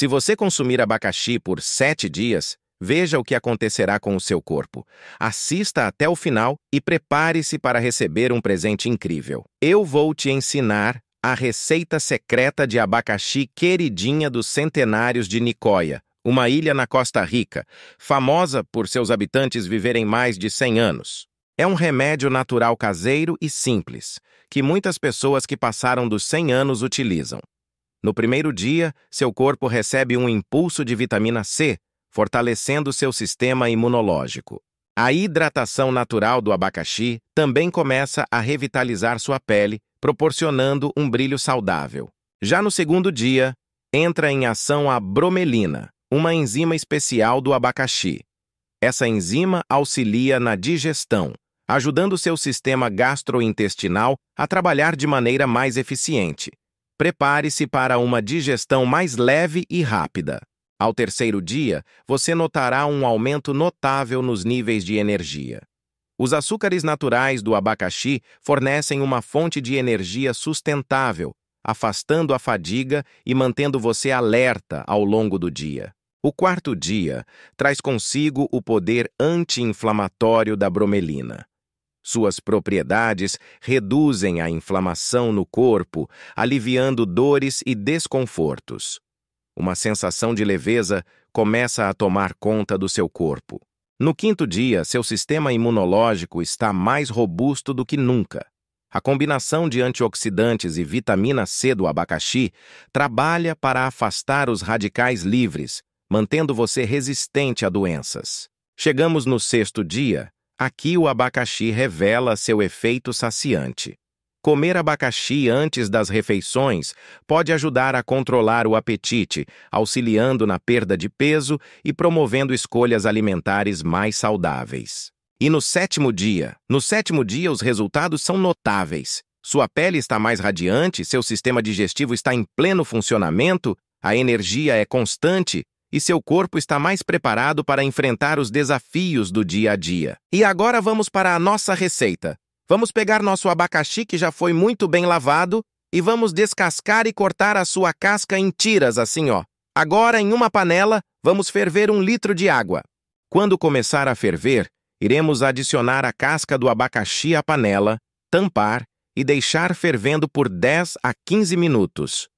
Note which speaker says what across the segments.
Speaker 1: Se você consumir abacaxi por sete dias, veja o que acontecerá com o seu corpo. Assista até o final e prepare-se para receber um presente incrível. Eu vou te ensinar a receita secreta de abacaxi queridinha dos centenários de Nicoya, uma ilha na Costa Rica, famosa por seus habitantes viverem mais de 100 anos. É um remédio natural caseiro e simples, que muitas pessoas que passaram dos 100 anos utilizam. No primeiro dia, seu corpo recebe um impulso de vitamina C, fortalecendo seu sistema imunológico. A hidratação natural do abacaxi também começa a revitalizar sua pele, proporcionando um brilho saudável. Já no segundo dia, entra em ação a bromelina, uma enzima especial do abacaxi. Essa enzima auxilia na digestão, ajudando seu sistema gastrointestinal a trabalhar de maneira mais eficiente. Prepare-se para uma digestão mais leve e rápida. Ao terceiro dia, você notará um aumento notável nos níveis de energia. Os açúcares naturais do abacaxi fornecem uma fonte de energia sustentável, afastando a fadiga e mantendo você alerta ao longo do dia. O quarto dia traz consigo o poder anti-inflamatório da bromelina. Suas propriedades reduzem a inflamação no corpo, aliviando dores e desconfortos. Uma sensação de leveza começa a tomar conta do seu corpo. No quinto dia, seu sistema imunológico está mais robusto do que nunca. A combinação de antioxidantes e vitamina C do abacaxi trabalha para afastar os radicais livres, mantendo você resistente a doenças. Chegamos no sexto dia, Aqui o abacaxi revela seu efeito saciante. Comer abacaxi antes das refeições pode ajudar a controlar o apetite, auxiliando na perda de peso e promovendo escolhas alimentares mais saudáveis. E no sétimo dia? No sétimo dia, os resultados são notáveis. Sua pele está mais radiante, seu sistema digestivo está em pleno funcionamento, a energia é constante e seu corpo está mais preparado para enfrentar os desafios do dia a dia. E agora vamos para a nossa receita. Vamos pegar nosso abacaxi que já foi muito bem lavado e vamos descascar e cortar a sua casca em tiras, assim ó. Agora, em uma panela, vamos ferver um litro de água. Quando começar a ferver, iremos adicionar a casca do abacaxi à panela, tampar e deixar fervendo por 10 a 15 minutos.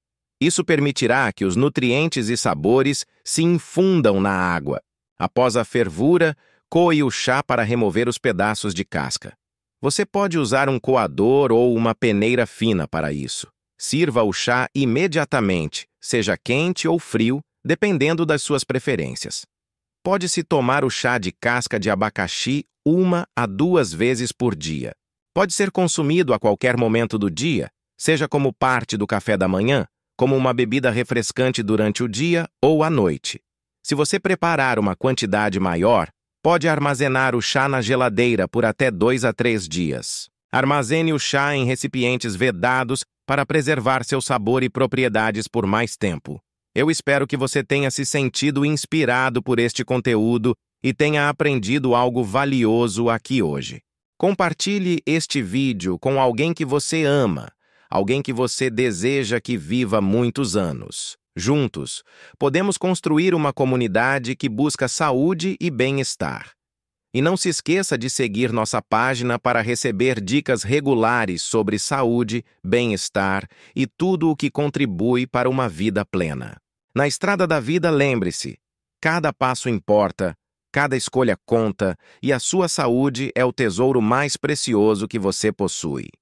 Speaker 1: Isso permitirá que os nutrientes e sabores se infundam na água. Após a fervura, coe o chá para remover os pedaços de casca. Você pode usar um coador ou uma peneira fina para isso. Sirva o chá imediatamente, seja quente ou frio, dependendo das suas preferências. Pode-se tomar o chá de casca de abacaxi uma a duas vezes por dia. Pode ser consumido a qualquer momento do dia, seja como parte do café da manhã, como uma bebida refrescante durante o dia ou à noite. Se você preparar uma quantidade maior, pode armazenar o chá na geladeira por até dois a três dias. Armazene o chá em recipientes vedados para preservar seu sabor e propriedades por mais tempo. Eu espero que você tenha se sentido inspirado por este conteúdo e tenha aprendido algo valioso aqui hoje. Compartilhe este vídeo com alguém que você ama alguém que você deseja que viva muitos anos. Juntos, podemos construir uma comunidade que busca saúde e bem-estar. E não se esqueça de seguir nossa página para receber dicas regulares sobre saúde, bem-estar e tudo o que contribui para uma vida plena. Na estrada da vida, lembre-se: cada passo importa, cada escolha conta e a sua saúde é o tesouro mais precioso que você possui.